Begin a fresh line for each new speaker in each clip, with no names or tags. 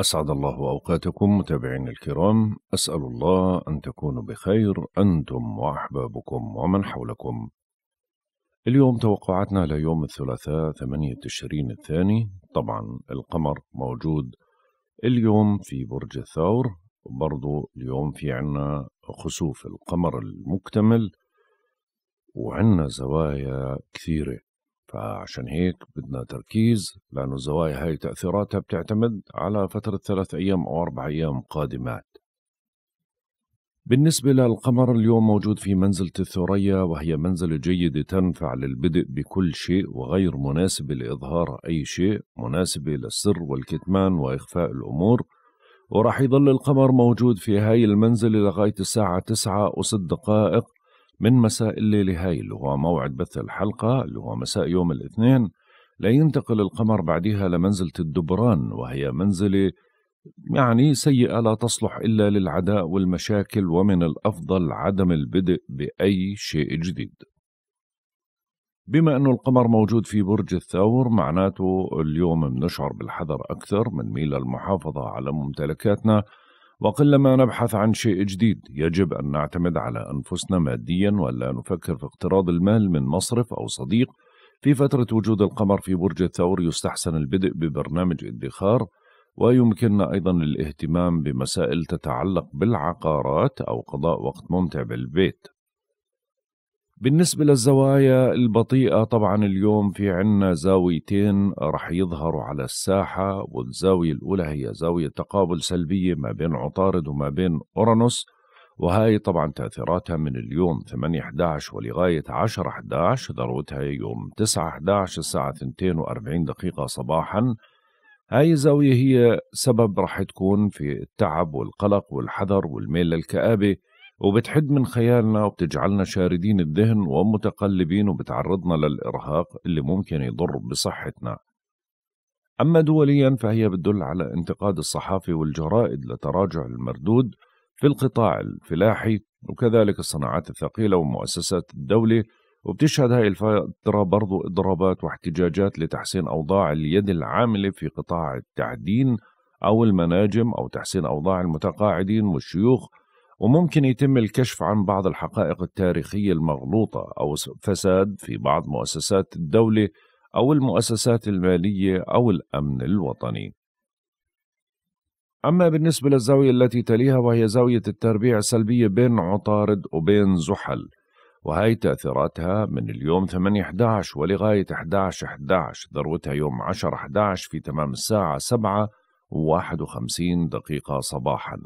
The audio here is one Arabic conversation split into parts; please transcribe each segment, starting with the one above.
أسعد الله أوقاتكم متابعين الكرام أسأل الله أن تكونوا بخير أنتم وأحبابكم ومن حولكم اليوم توقعاتنا ليوم الثلاثاء ثمانية تشرين الثاني طبعا القمر موجود اليوم في برج الثور وبرضو اليوم في عنا خسوف القمر المكتمل وعنا زوايا كثيرة فعشان هيك بدنا تركيز لأنه الزوايا هاي تأثيراتها بتعتمد على فترة ثلاث أيام أو أربع أيام قادمات بالنسبة للقمر اليوم موجود في منزلة الثريا وهي منزلة جيدة تنفع للبدء بكل شيء وغير مناسبة لإظهار أي شيء مناسبة للسر والكتمان وإخفاء الأمور وراح يظل القمر موجود في هاي المنزلة لغاية الساعة تسعة وست دقائق من مساء الليلة هاي اللي هو موعد بث الحلقة اللي هو مساء يوم الاثنين لا ينتقل القمر بعدها لمنزلة الدبران وهي منزلة يعني سيئة لا تصلح إلا للعداء والمشاكل ومن الأفضل عدم البدء بأي شيء جديد بما أنه القمر موجود في برج الثور معناته اليوم بنشعر بالحذر أكثر من ميل المحافظة على ممتلكاتنا وقلما نبحث عن شيء جديد يجب أن نعتمد على أنفسنا ماديا ولا نفكر في اقتراض المال من مصرف أو صديق في فترة وجود القمر في برج الثور يستحسن البدء ببرنامج ادخار ويمكننا أيضا الاهتمام بمسائل تتعلق بالعقارات أو قضاء وقت ممتع بالبيت بالنسبة للزوايا البطيئة طبعا اليوم في عنا زاويتين رح يظهروا على الساحة والزاوية الأولى هي زاوية تقابل سلبية ما بين عطارد وما بين أورانوس وهاي طبعا تأثيراتها من اليوم 8 11 ولغاية 10 11 ذروتها يوم 9 11 الساعة 42 دقيقة صباحا هاي الزاوية هي سبب رح تكون في التعب والقلق والحذر والميل للكآبة وبتحد من خيالنا وبتجعلنا شاردين الذهن ومتقلبين وبتعرضنا للإرهاق اللي ممكن يضر بصحتنا أما دوليا فهي بتدل على انتقاد الصحافي والجرائد لتراجع المردود في القطاع الفلاحي وكذلك الصناعات الثقيلة ومؤسسات الدولة وبتشهد هاي الفترة برضو إضرابات واحتجاجات لتحسين أوضاع اليد العاملة في قطاع التعدين أو المناجم أو تحسين أوضاع المتقاعدين والشيوخ وممكن يتم الكشف عن بعض الحقائق التاريخية المغلوطة أو فساد في بعض مؤسسات الدولة أو المؤسسات المالية أو الأمن الوطني. أما بالنسبة للزاوية التي تليها وهي زاوية التربيع السلبية بين عطارد وبين زحل وهي تأثيراتها من اليوم 8-11 ولغاية 11-11 ذروتها يوم 10-11 في تمام الساعة 7 و51 دقيقة صباحاً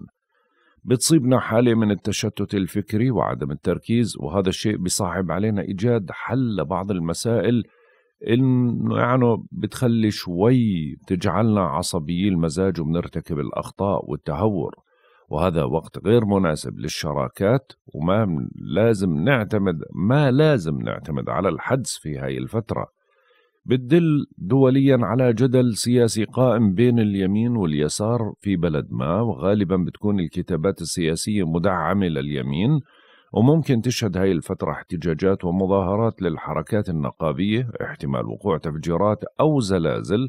بتصيبنا حالة من التشتت الفكري وعدم التركيز وهذا الشيء بصعب علينا إيجاد حل لبعض المسائل إنه يعني بتخلي شوي بتجعلنا عصبيي المزاج وبنرتكب الأخطاء والتهور وهذا وقت غير مناسب للشراكات وما لازم نعتمد ما لازم نعتمد على الحدس في هاي الفترة بتدل دوليا على جدل سياسي قائم بين اليمين واليسار في بلد ما وغالبا بتكون الكتابات السياسية مدعمة لليمين وممكن تشهد هاي الفترة احتجاجات ومظاهرات للحركات النقابية احتمال وقوع تفجيرات أو زلازل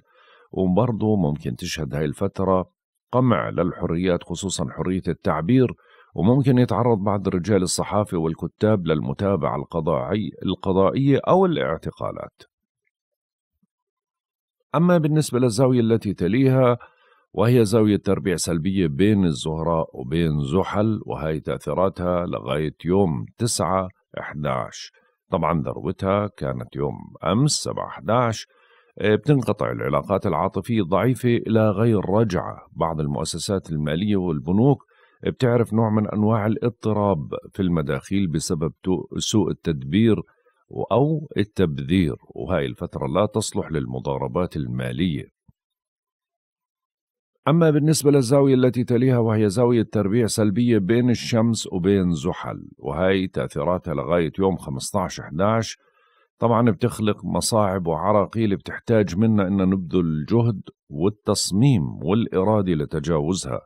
وبرضه ممكن تشهد هاي الفترة قمع للحريات خصوصا حرية التعبير وممكن يتعرض بعض رجال الصحافة والكتاب للمتابعة القضائي القضائية أو الاعتقالات أما بالنسبة للزاوية التي تليها وهي زاوية تربيع سلبية بين الزهراء وبين زحل وهي تأثيراتها لغاية يوم 9 11 طبعا ذروتها كانت يوم أمس 7 11 آه، بتنقطع العلاقات العاطفية الضعيفة إلى غير رجعة بعض المؤسسات المالية والبنوك بتعرف نوع من أنواع الاضطراب في المداخيل بسبب سوء التدبير أو التبذير وهاي الفترة لا تصلح للمضاربات المالية أما بالنسبة للزاوية التي تليها وهي زاوية تربيع سلبية بين الشمس وبين زحل وهي تأثيراتها لغاية يوم 15-11 طبعا بتخلق مصاعب وعراقيل بتحتاج منا أن نبذل الجهد والتصميم والإرادة لتجاوزها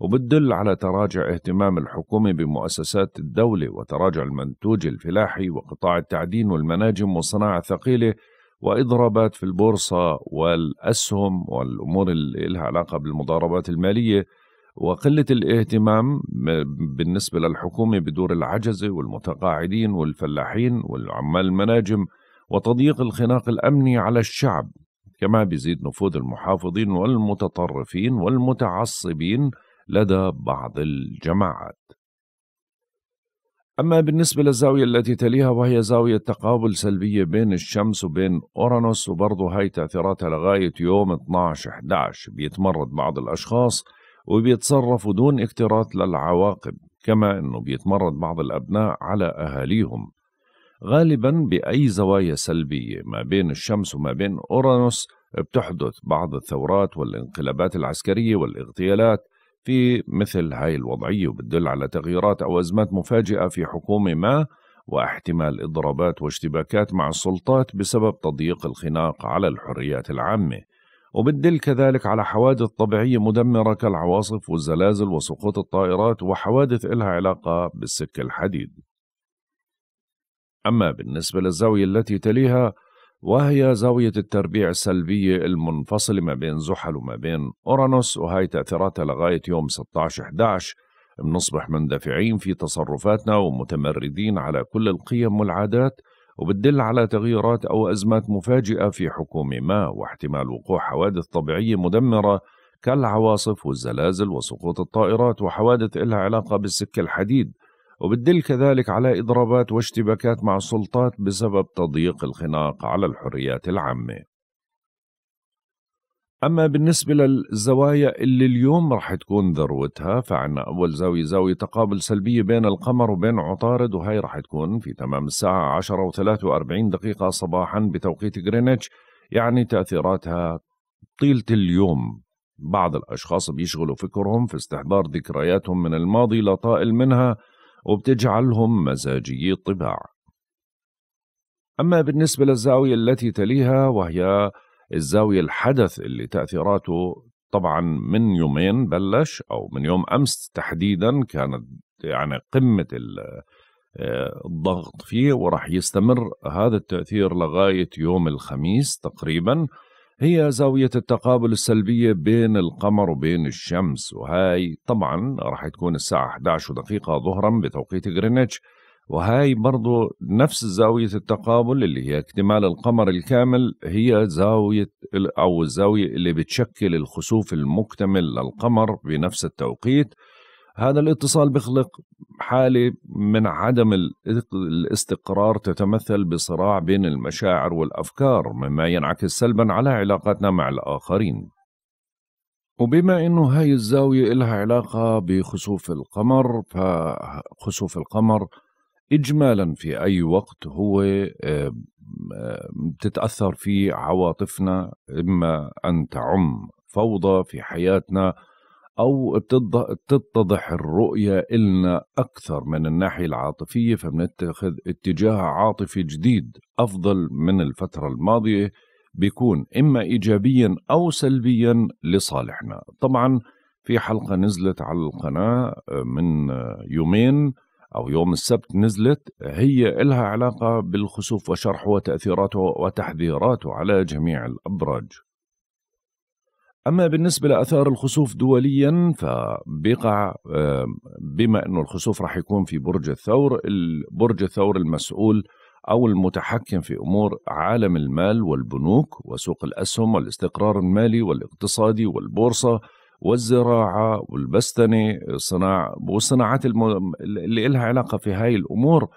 وبتدل على تراجع اهتمام الحكومة بمؤسسات الدولة وتراجع المنتوج الفلاحي وقطاع التعدين والمناجم والصناعة الثقيلة وإضرابات في البورصة والأسهم والأمور اللي لها علاقة بالمضاربات المالية وقلة الاهتمام بالنسبة للحكومة بدور العجزة والمتقاعدين والفلاحين والعمال المناجم وتضييق الخناق الأمني على الشعب كما بيزيد نفوذ المحافظين والمتطرفين والمتعصبين لدى بعض الجماعات أما بالنسبة للزاوية التي تليها وهي زاوية تقابل سلبية بين الشمس وبين أورانوس وبرضه هاي تأثيراتها لغاية يوم 12-11 بيتمرد بعض الأشخاص وبيتصرفوا دون اكتراث للعواقب كما أنه بيتمرد بعض الأبناء على أهاليهم غالبا بأي زوايا سلبية ما بين الشمس وما بين أورانوس بتحدث بعض الثورات والانقلابات العسكرية والاغتيالات في مثل هاي الوضعية وبتدل على تغييرات أو أزمات مفاجئة في حكومة ما واحتمال إضرابات واشتباكات مع السلطات بسبب تضييق الخناق على الحريات العامة وبتدل كذلك على حوادث طبيعية مدمرة كالعواصف والزلازل وسقوط الطائرات وحوادث إلها علاقة بالسك الحديد أما بالنسبة للزاوية التي تليها وهي زاوية التربيع السلبية المنفصلة ما بين زحل وما بين أورانوس وهي تأثيراتها لغاية يوم 16-11 بنصبح مندفعين في تصرفاتنا ومتمردين على كل القيم والعادات وبتدل على تغييرات أو أزمات مفاجئة في حكومة ما واحتمال وقوع حوادث طبيعية مدمرة كالعواصف والزلازل وسقوط الطائرات وحوادث إلها علاقة بالسكة الحديد وبتدل كذلك على إضرابات واشتباكات مع السلطات بسبب تضييق الخناق على الحريات العامة أما بالنسبة للزوايا اللي اليوم رح تكون ذروتها فعنا أول زاوية زاوية تقابل سلبية بين القمر وبين عطارد وهي رح تكون في تمام الساعة 10 و43 دقيقة صباحا بتوقيت غرينتش يعني تأثيراتها طيلة اليوم بعض الأشخاص بيشغلوا فكرهم في استحضار ذكرياتهم من الماضي لطائل منها وبتجعلهم مزاجي الطباع أما بالنسبة للزاوية التي تليها وهي الزاوية الحدث اللي تأثيراته طبعا من يومين بلش أو من يوم أمس تحديدا كانت يعني قمة آه، الضغط فيه وراح يستمر هذا التأثير لغاية يوم الخميس تقريبا هي زاوية التقابل السلبية بين القمر وبين الشمس وهاي طبعا راح تكون الساعة 11 دقيقة ظهرا بتوقيت غرينتش وهاي برضو نفس زاوية التقابل اللي هي اكتمال القمر الكامل هي زاوية أو الزاوية اللي بتشكل الخسوف المكتمل للقمر بنفس التوقيت هذا الاتصال بخلق حالة من عدم الاستقرار تتمثل بصراع بين المشاعر والأفكار مما ينعكس سلبا على علاقاتنا مع الآخرين وبما أنه هاي الزاوية إلها علاقة بخسوف القمر فخسوف القمر إجمالا في أي وقت هو تتأثر فيه عواطفنا إما أن تعم فوضى في حياتنا أو بتتضح الرؤية إلنا أكثر من الناحية العاطفية فبنتخذ اتجاه عاطفي جديد أفضل من الفترة الماضية بيكون إما إيجابيا أو سلبيا لصالحنا طبعا في حلقة نزلت على القناة آه، من آه، يومين أو يوم السبت نزلت هي إلها علاقة بالخسوف وشرحه وتأثيراته وتحذيراته على جميع الأبراج أما بالنسبة لأثار الخسوف دوليا فبيقع آه، بما أنه الخسوف راح يكون في برج الثور برج الثور المسؤول أو المتحكم في أمور عالم المال والبنوك وسوق الأسهم والاستقرار المالي والاقتصادي والبورصة والزراعة والبستنة الصناعة والصناعات اللي إلها علاقة في هاي الأمور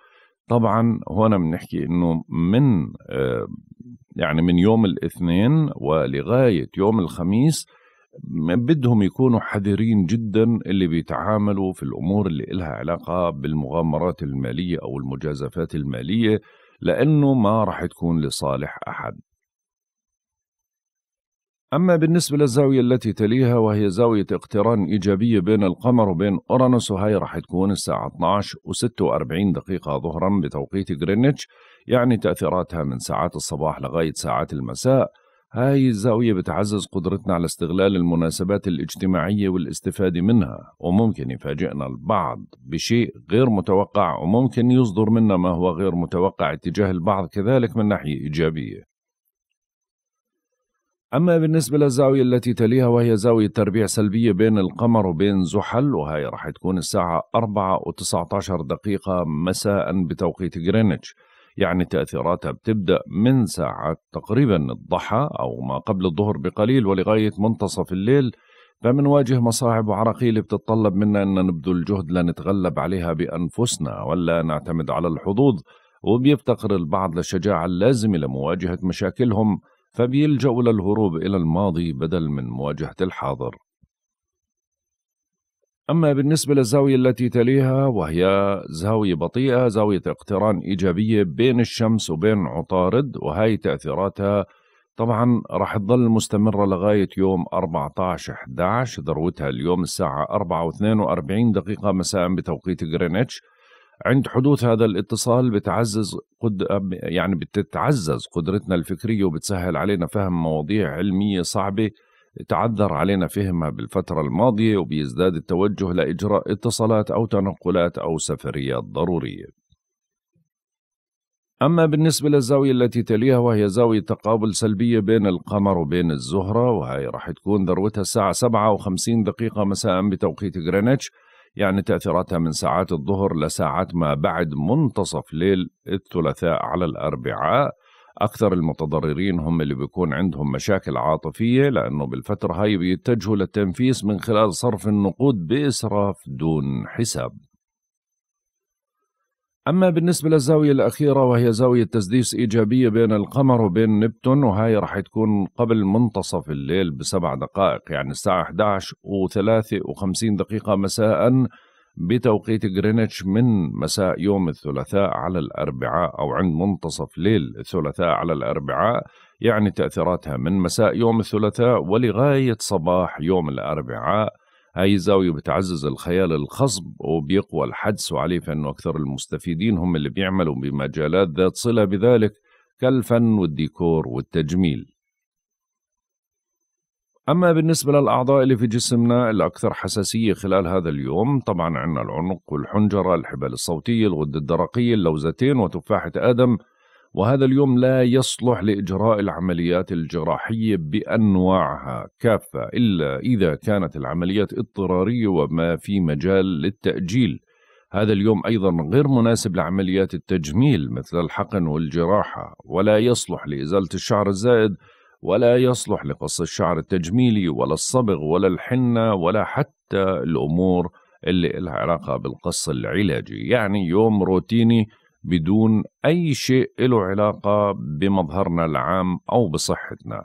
طبعا هنا بنحكي أنه من آه، يعني من يوم الاثنين ولغايه يوم الخميس بدهم يكونوا حذرين جدا اللي بيتعاملوا في الامور اللي لها علاقه بالمغامرات الماليه او المجازفات الماليه لانه ما راح تكون لصالح احد. أما بالنسبة للزاوية التي تليها وهي زاوية اقتران إيجابية بين القمر وبين أورانوس وهي راح تكون الساعة 12 و46 دقيقة ظهرا بتوقيت غرينتش يعني تأثيراتها من ساعات الصباح لغاية ساعات المساء هاي الزاوية بتعزز قدرتنا على استغلال المناسبات الاجتماعية والاستفادة منها وممكن يفاجئنا البعض بشيء غير متوقع وممكن يصدر منا ما هو غير متوقع اتجاه البعض كذلك من ناحية إيجابية أما بالنسبة للزاوية التي تليها وهي زاوية تربيع سلبية بين القمر وبين زحل وهي راح تكون الساعة 4 و19 دقيقة مساء بتوقيت غرينتش يعني تأثيراتها بتبدأ من ساعة تقريبا الضحى أو ما قبل الظهر بقليل ولغاية منتصف الليل فمنواجه مصاعب وعراقيل بتتطلب منا أن نبذل جهد لنتغلب عليها بأنفسنا ولا نعتمد على الحظوظ وبيفتقر البعض للشجاعة اللازمة لمواجهة مشاكلهم فبيلجأوا للهروب إلى الماضي بدل من مواجهة الحاضر أما بالنسبة للزاوية التي تليها وهي زاوية بطيئة زاوية اقتران إيجابية بين الشمس وبين عطارد وهي تأثيراتها طبعا رح تظل مستمرة لغاية يوم 14-11 ذروتها اليوم الساعة 4 42 دقيقة مساء بتوقيت غرينتش عند حدوث هذا الاتصال بتعزز قد يعني بتتعزز قدرتنا الفكرية وبتسهل علينا فهم مواضيع علمية صعبة تعذر علينا فهمها بالفترة الماضية وبيزداد التوجه لإجراء اتصالات أو تنقلات أو سفريات ضرورية أما بالنسبة للزاوية التي تليها وهي زاوية تقابل سلبية بين القمر وبين الزهرة وهي راح تكون ذروتها الساعة 57 دقيقة مساء بتوقيت غرينتش يعني تأثيراتها من ساعات الظهر لساعات ما بعد منتصف ليل الثلاثاء على الأربعاء اكثر المتضررين هم اللي بيكون عندهم مشاكل عاطفيه لانه بالفتره هاي بيتجهوا للتنفيس من خلال صرف النقود باسراف دون حساب أما بالنسبة للزاوية الأخيرة وهي زاوية تسديس إيجابية بين القمر وبين نبتون وهي راح تكون قبل منتصف الليل بسبع دقائق يعني الساعة 11 و53 دقيقة مساء بتوقيت غرينتش من مساء يوم الثلاثاء على الأربعاء أو عند منتصف ليل الثلاثاء على الأربعاء يعني تأثيراتها من مساء يوم الثلاثاء ولغاية صباح يوم الأربعاء هاي زاوية بتعزز الخيال الخصب وبيقوى الحدس وعليه فإنه أكثر المستفيدين هم اللي بيعملوا بمجالات ذات صلة بذلك كالفن والديكور والتجميل أما بالنسبة للأعضاء اللي في جسمنا الأكثر حساسية خلال هذا اليوم طبعا عندنا العنق والحنجرة الحبال الصوتية الغدة الدرقية اللوزتين وتفاحة آدم وهذا اليوم لا يصلح لإجراء العمليات الجراحية بأنواعها كافة إلا إذا كانت العمليات اضطرارية وما في مجال للتأجيل هذا اليوم أيضا غير مناسب لعمليات التجميل مثل الحقن والجراحة ولا يصلح لإزالة الشعر الزائد ولا يصلح لقص الشعر التجميلي ولا الصبغ ولا الحنة ولا حتى الأمور اللي لها علاقة بالقص العلاجي يعني يوم روتيني بدون أي شيء له علاقة بمظهرنا العام أو بصحتنا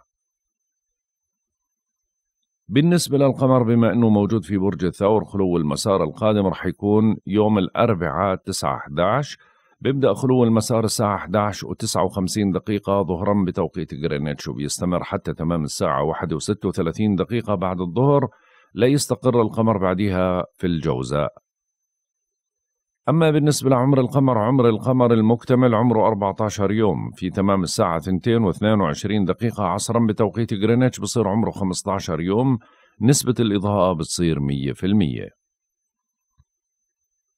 بالنسبة للقمر بما أنه موجود في برج الثور خلو المسار القادم رح يكون يوم الأربعاء 9 11 بيبدأ خلو المسار الساعة 11 و 59 دقيقة ظهرا بتوقيت جرينتش وبيستمر حتى تمام الساعة 1 و 36 دقيقة بعد الظهر لا يستقر القمر بعدها في الجوزاء أما بالنسبة لعمر القمر عمر القمر المكتمل عمره 14 يوم في تمام الساعة 2 و 22 دقيقة عصرا بتوقيت جرينتش بصير عمره 15 يوم نسبة الإضاءة بتصير 100%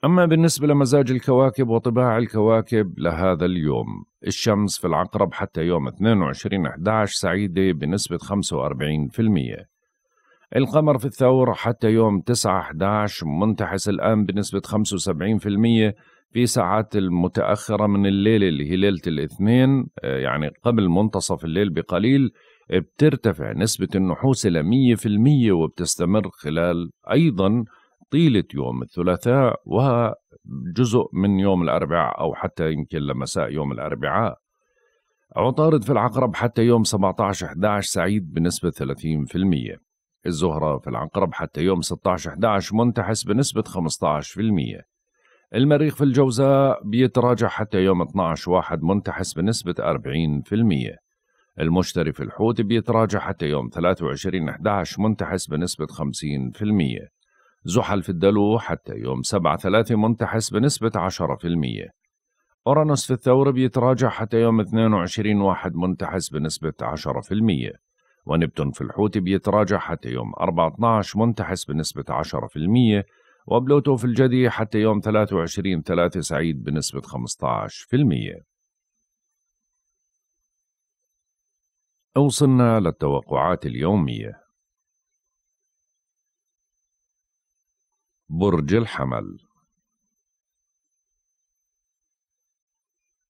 أما بالنسبة لمزاج الكواكب وطباع الكواكب لهذا اليوم الشمس في العقرب حتى يوم 22/11 سعيدة بنسبة 45% القمر في الثور حتى يوم 9/11 منتحس الآن بنسبة 75% في ساعات المتأخرة من الليلة اللي هي ليلة الاثنين آه، يعني قبل منتصف الليل بقليل بترتفع نسبة النحوس إلى 100% وبتستمر خلال أيضا طيلة يوم الثلاثاء وجزء من يوم الأربعاء أو حتى يمكن لمساء يوم الأربعاء عطارد في العقرب حتى يوم 17/11 سعيد بنسبة 30% الزهرة في العقرب حتى يوم 16/11 منتحس بنسبة 15% المريخ في الجوزاء بيتراجع حتى يوم 12 واحد منتحس بنسبة 40% المشتري في الحوت بيتراجع حتى يوم 23 11 منتحس بنسبة 50% زحل في الدلو حتى يوم 7/3 منتحس بنسبة 10% أورانوس في الثور بيتراجع حتى يوم 22 1 منتحس بنسبة 10% ونبتون في الحوت بيتراجع حتى يوم 4/12 منتحس بنسبة 10% وبلوتو في الجدي حتى يوم 23 3 سعيد بنسبة 15% وصلنا للتوقعات اليومية برج الحمل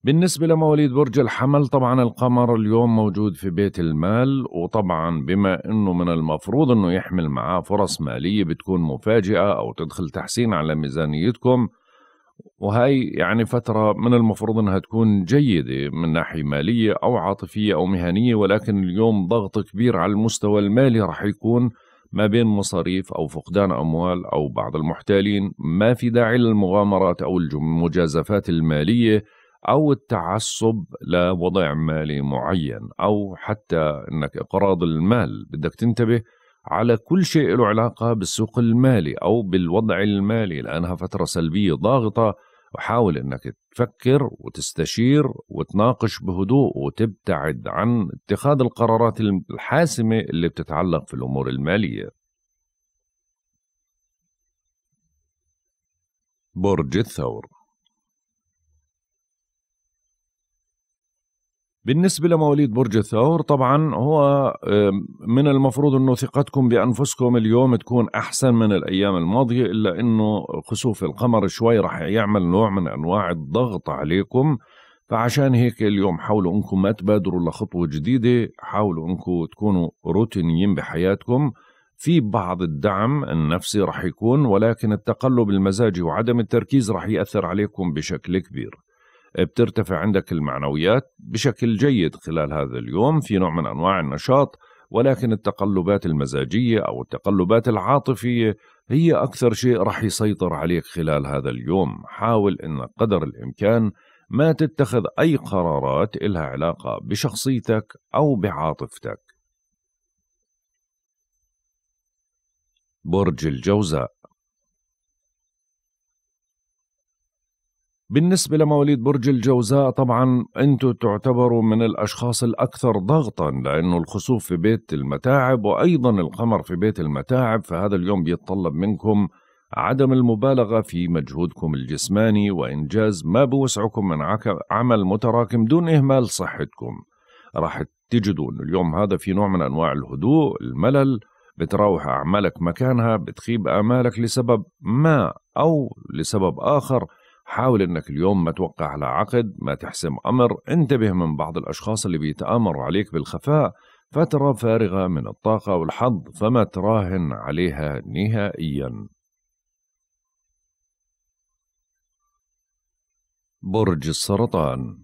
بالنسبة لمواليد برج الحمل طبعا القمر اليوم موجود في بيت المال وطبعا بما انه من المفروض انه يحمل معاه فرص مالية بتكون مفاجئة او تدخل تحسين على ميزانيتكم وهي يعني فترة من المفروض انها تكون جيدة من ناحية مالية او عاطفية او مهنية ولكن اليوم ضغط كبير على المستوى المالي رح يكون ما بين مصاريف أو فقدان أموال أو بعض المحتالين ما في داعي للمغامرات أو المجازفات المالية أو التعصب لوضع مالي معين أو حتى أنك إقراض المال بدك تنتبه على كل شيء له علاقة بالسوق المالي أو بالوضع المالي لأنها فترة سلبية ضاغطة وحاول أنك تفكر وتستشير وتناقش بهدوء وتبتعد عن اتخاذ القرارات الحاسمة اللي بتتعلق في الأمور المالية برج الثور بالنسبة لمواليد برج الثور طبعا هو من المفروض انه ثقتكم بانفسكم اليوم تكون احسن من الايام الماضية الا انه خسوف القمر شوي رح يعمل نوع من انواع الضغط عليكم فعشان هيك اليوم حاولوا انكم ما تبادروا لخطوة جديدة حاولوا انكم تكونوا روتينيين بحياتكم في بعض الدعم النفسي رح يكون ولكن التقلب المزاجي وعدم التركيز رح يأثر عليكم بشكل كبير بترتفع عندك المعنويات بشكل جيد خلال هذا اليوم في نوع من انواع النشاط ولكن التقلبات المزاجيه او التقلبات العاطفيه هي اكثر شيء راح يسيطر عليك خلال هذا اليوم حاول انك قدر الامكان ما تتخذ اي قرارات إلها علاقه بشخصيتك او بعاطفتك برج الجوزاء بالنسبة لمواليد برج الجوزاء طبعا أنتم تعتبروا من الأشخاص الأكثر ضغطا لأنه الخسوف في بيت المتاعب وأيضا القمر في بيت المتاعب فهذا اليوم بيتطلب منكم عدم المبالغة في مجهودكم الجسماني وإنجاز ما بوسعكم من عمل متراكم دون إهمال صحتكم راح تجدوا أنه اليوم هذا في نوع من أنواع الهدوء الملل بتراوح أعمالك مكانها بتخيب آمالك لسبب ما أو لسبب آخر حاول انك اليوم ما توقع على عقد ما تحسم امر انتبه من بعض الاشخاص اللي بيتآمروا عليك بالخفاء فترة فارغة من الطاقة والحظ فما تراهن عليها نهائيا برج السرطان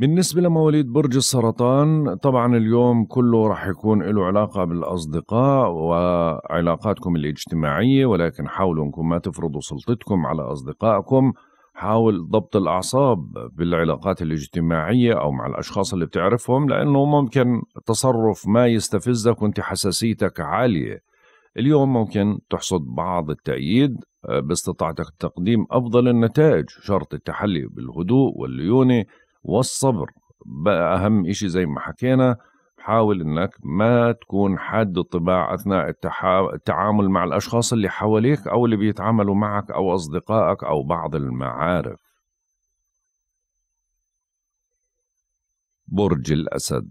بالنسبة لمواليد برج السرطان طبعا اليوم كله راح يكون له علاقة بالأصدقاء وعلاقاتكم الاجتماعية ولكن حاولوا أنكم ما تفرضوا سلطتكم على أصدقائكم حاول ضبط الأعصاب بالعلاقات الاجتماعية أو مع الأشخاص اللي بتعرفهم لأنه ممكن تصرف ما يستفزك وانت حساسيتك عالية اليوم ممكن تحصد بعض التأييد آه، باستطاعتك تقديم أفضل النتائج شرط التحلي بالهدوء والليونة والصبر بقى أهم إشي زي ما حكينا حاول إنك ما تكون حاد الطباع أثناء التعامل مع الأشخاص اللي حواليك أو اللي بيتعاملوا معك أو أصدقائك أو بعض المعارف برج الأسد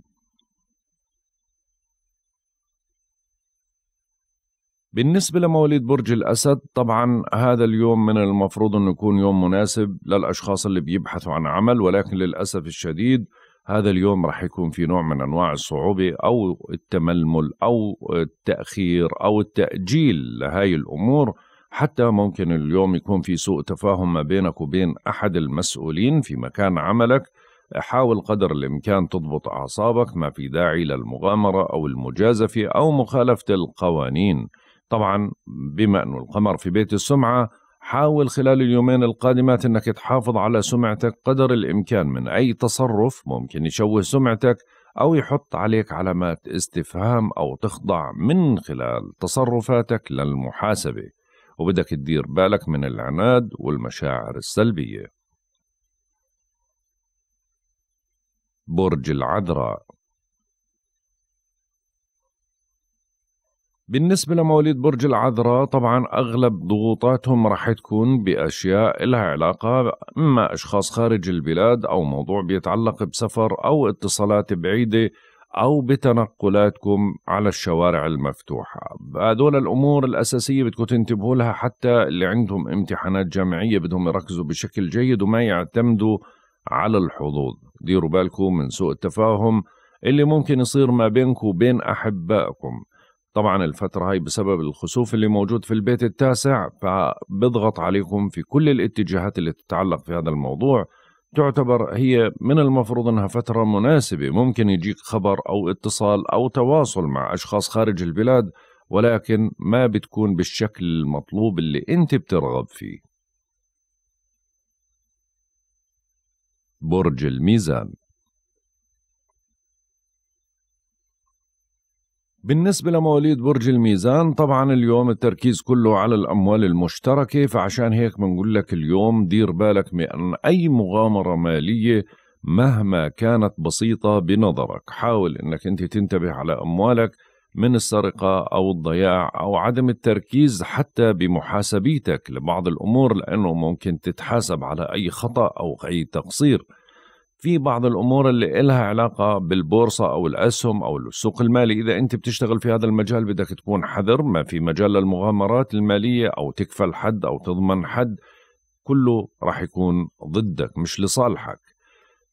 بالنسبة لمواليد برج الأسد طبعا هذا اليوم من المفروض أنه يكون يوم مناسب للأشخاص اللي بيبحثوا عن عمل ولكن للأسف الشديد هذا اليوم راح يكون في نوع من أنواع الصعوبة أو التململ أو التأخير أو التأجيل لهاي الأمور حتى ممكن اليوم يكون في سوء تفاهم ما بينك وبين أحد المسؤولين في مكان عملك حاول قدر الإمكان تضبط أعصابك ما في داعي للمغامرة أو المجازفة أو مخالفة القوانين طبعا بما أنه القمر في بيت السمعة حاول خلال اليومين القادمات أنك تحافظ على سمعتك قدر الإمكان من أي تصرف ممكن يشوه سمعتك أو يحط عليك علامات استفهام أو تخضع من خلال تصرفاتك للمحاسبة وبدك تدير بالك من العناد والمشاعر السلبية برج العذراء بالنسبة لمواليد برج العذراء طبعا أغلب ضغوطاتهم راح تكون بأشياء لها علاقة إما أشخاص خارج البلاد أو موضوع بيتعلق بسفر أو اتصالات بعيدة أو بتنقلاتكم على الشوارع المفتوحة هذول الأمور الأساسية بدكم تنتبهوا لها حتى اللي عندهم امتحانات جامعية بدهم يركزوا بشكل جيد وما يعتمدوا على الحظوظ ديروا بالكم من سوء التفاهم اللي ممكن يصير ما بينكم وبين أحبائكم طبعا الفترة هاي بسبب الخسوف اللي موجود في البيت التاسع فبضغط عليكم في كل الاتجاهات اللي تتعلق في هذا الموضوع تعتبر هي من المفروض انها فترة مناسبة ممكن يجيك خبر او اتصال او تواصل مع اشخاص خارج البلاد ولكن ما بتكون بالشكل المطلوب اللي انت بترغب فيه برج الميزان بالنسبة لمواليد برج الميزان طبعا اليوم التركيز كله على الأموال المشتركة فعشان هيك بنقول لك اليوم دير بالك من أي مغامرة مالية مهما كانت بسيطة بنظرك حاول أنك أنت تنتبه على أموالك من السرقة أو الضياع أو عدم التركيز حتى بمحاسبيتك لبعض الأمور لأنه ممكن تتحاسب على أي خطأ أو أي تقصير في بعض الامور اللي إلها علاقه بالبورصه او الاسهم او السوق المالي اذا انت بتشتغل في هذا المجال بدك تكون حذر ما في مجال للمغامرات الماليه او تكفل حد او تضمن حد كله راح يكون ضدك مش لصالحك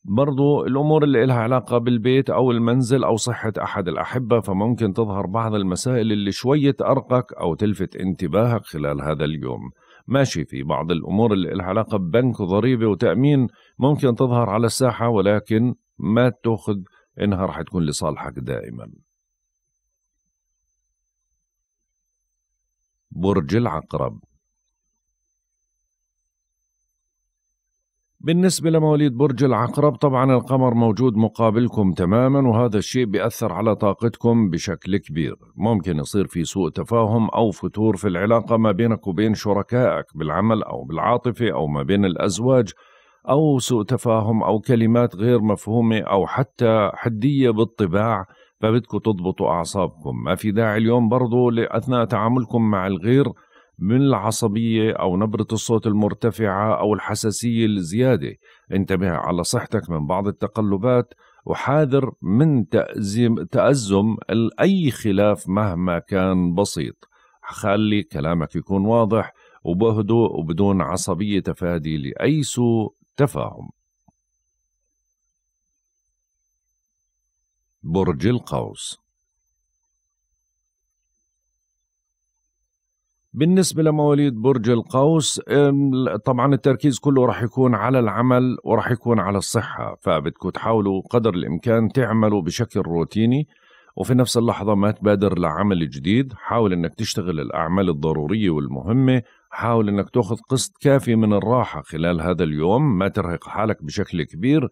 برضو الأمور اللي إلها علاقة بالبيت أو المنزل أو صحة أحد الأحبة فممكن تظهر بعض المسائل اللي شوية أرقك أو تلفت انتباهك خلال هذا اليوم ماشي في بعض الأمور اللي إلها علاقة ببنك وضريبة وتأمين ممكن تظهر على الساحة ولكن ما تأخذ إنها راح تكون لصالحك دائما برج العقرب بالنسبة لمواليد برج العقرب طبعا القمر موجود مقابلكم تماما وهذا الشيء بيأثر على طاقتكم بشكل كبير ممكن يصير في سوء تفاهم أو فتور في العلاقة ما بينك وبين شركائك بالعمل أو بالعاطفة أو ما بين الأزواج أو سوء تفاهم أو كلمات غير مفهومة أو حتى حدية بالطباع فبدكم تضبطوا أعصابكم ما في داعي اليوم برضو أثناء تعاملكم مع الغير من العصبية أو نبرة الصوت المرتفعة أو الحساسية الزيادة انتبه على صحتك من بعض التقلبات وحاذر من تأزم, تأزم أي خلاف مهما كان بسيط خلي كلامك يكون واضح وبهدوء وبدون عصبية تفادي لأي سوء تفاهم برج القوس بالنسبة لمواليد برج القوس طبعا التركيز كله راح يكون على العمل وراح يكون على الصحة فبدكم تحاولوا قدر الإمكان تعملوا بشكل روتيني وفي نفس اللحظة ما تبادر لعمل جديد حاول أنك تشتغل الأعمال الضرورية والمهمة حاول أنك تأخذ قسط كافي من الراحة خلال هذا اليوم ما ترهق حالك بشكل كبير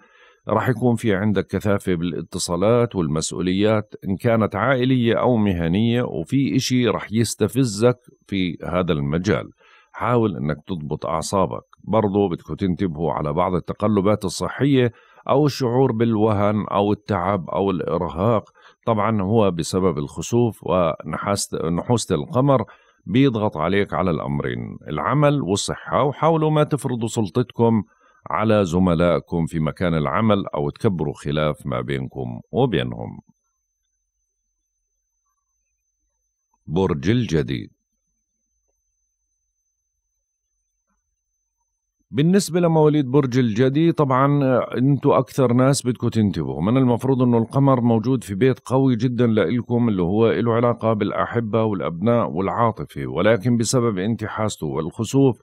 راح يكون في عندك كثافة بالاتصالات والمسؤوليات إن كانت عائلية أو مهنية وفي إشي راح يستفزك في هذا المجال حاول أنك تضبط أعصابك برضو بدكم تنتبهوا على بعض التقلبات الصحية أو الشعور بالوهن أو التعب أو الإرهاق طبعا هو بسبب الخسوف ونحاسة القمر بيضغط عليك على الأمرين العمل والصحة وحاولوا ما تفرضوا سلطتكم على زملائكم في مكان العمل أو تكبروا خلاف ما بينكم وبينهم برج الجديد بالنسبة لمواليد برج الجدي طبعا آه، انتوا اكثر ناس بدكم تنتبهوا من المفروض انه القمر موجود في بيت قوي جدا لإلكم اللي هو له علاقة بالاحبة والابناء والعاطفة ولكن بسبب انتحاسته والخسوف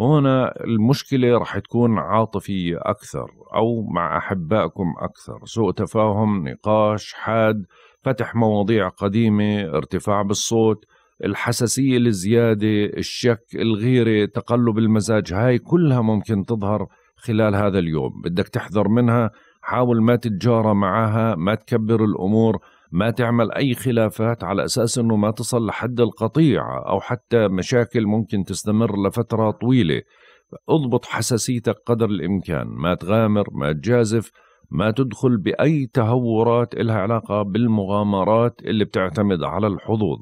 هنا المشكلة رح تكون عاطفية أكثر أو مع أحبائكم أكثر سوء تفاهم نقاش حاد فتح مواضيع قديمة ارتفاع بالصوت الحساسية الزيادة الشك الغيرة تقلب المزاج هاي كلها ممكن تظهر خلال هذا اليوم بدك تحذر منها حاول ما تتجارى معها ما تكبر الأمور ما تعمل أي خلافات على أساس أنه ما تصل لحد القطيعة أو حتى مشاكل ممكن تستمر لفترة طويلة اضبط حساسيتك قدر الإمكان ما تغامر ما تجازف ما تدخل بأي تهورات إلها علاقة بالمغامرات اللي بتعتمد على الحظوظ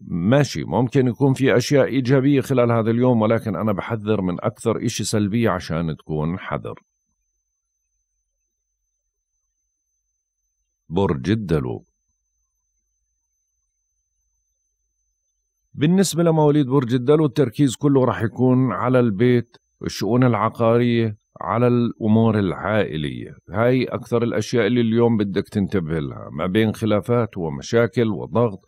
ماشي ممكن يكون في اشياء ايجابيه خلال هذا اليوم ولكن انا بحذر من اكثر اشي سلبي عشان تكون حذر برج الدلو بالنسبة لمواليد برج الدلو التركيز كله راح يكون على البيت الشؤون العقارية على الأمور العائلية هاي أكثر الأشياء اللي اليوم بدك تنتبه لها ما بين خلافات ومشاكل وضغط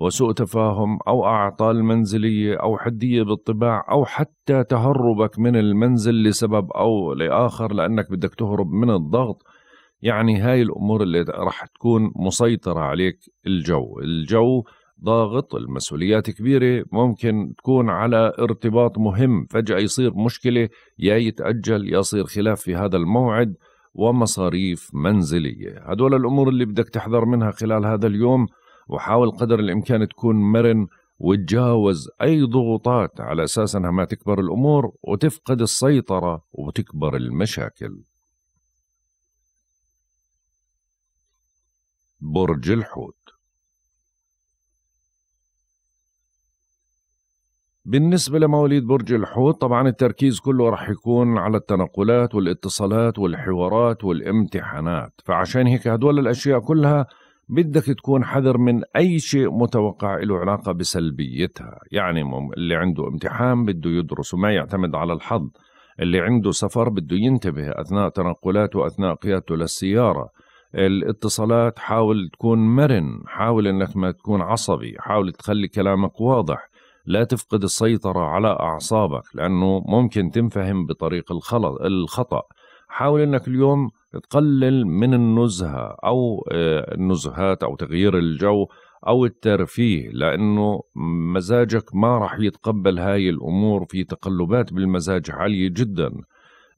وسوء تفاهم أو أعطال منزلية أو حدية بالطباع أو حتى تهربك من المنزل لسبب أو لآخر لأنك بدك تهرب من الضغط يعني هاي الأمور اللي راح تكون مسيطرة عليك الجو الجو ضاغط المسؤوليات كبيرة ممكن تكون على ارتباط مهم فجأة يصير مشكلة يا يتأجل يصير خلاف في هذا الموعد ومصاريف منزلية هدول الأمور اللي بدك تحذر منها خلال هذا اليوم وحاول قدر الإمكان تكون مرن وتجاوز أي ضغوطات على أساس أنها ما تكبر الأمور وتفقد السيطرة وتكبر المشاكل برج الحوت بالنسبة لمواليد برج الحوت طبعا التركيز كله راح يكون على التنقلات والاتصالات والحوارات والامتحانات فعشان هيك هدول الأشياء كلها بدك تكون حذر من أي شيء متوقع له علاقة بسلبيتها يعني اللي عنده امتحان بده يدرس وما يعتمد على الحظ اللي عنده سفر بده ينتبه أثناء تنقلاته أثناء قيادته للسيارة الاتصالات حاول تكون مرن حاول انك ما تكون عصبي حاول تخلي كلامك واضح لا تفقد السيطرة على أعصابك لأنه ممكن تنفهم بطريق الخطأ حاول أنك اليوم تقلل من النزهة أو آه، النزهات أو تغيير الجو أو الترفيه لأنه مزاجك ما راح يتقبل هاي الأمور في تقلبات بالمزاج عالية جدا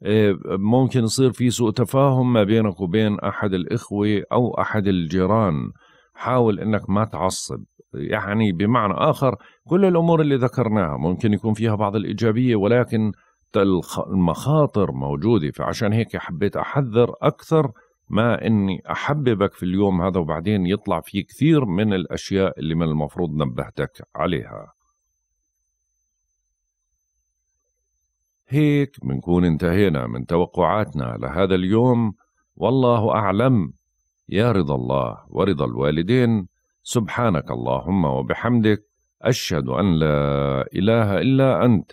آه، ممكن يصير في سوء تفاهم ما بينك وبين أحد الإخوة أو أحد الجيران حاول أنك ما تعصب يعني بمعنى آخر كل الأمور اللي ذكرناها ممكن يكون فيها بعض الإيجابية ولكن المخاطر موجوده فعشان هيك حبيت احذر اكثر ما اني احببك في اليوم هذا وبعدين يطلع في كثير من الاشياء اللي من المفروض نبهتك عليها هيك بنكون انتهينا من توقعاتنا لهذا اليوم والله اعلم يا رضا الله ورضا الوالدين سبحانك اللهم وبحمدك اشهد ان لا اله الا انت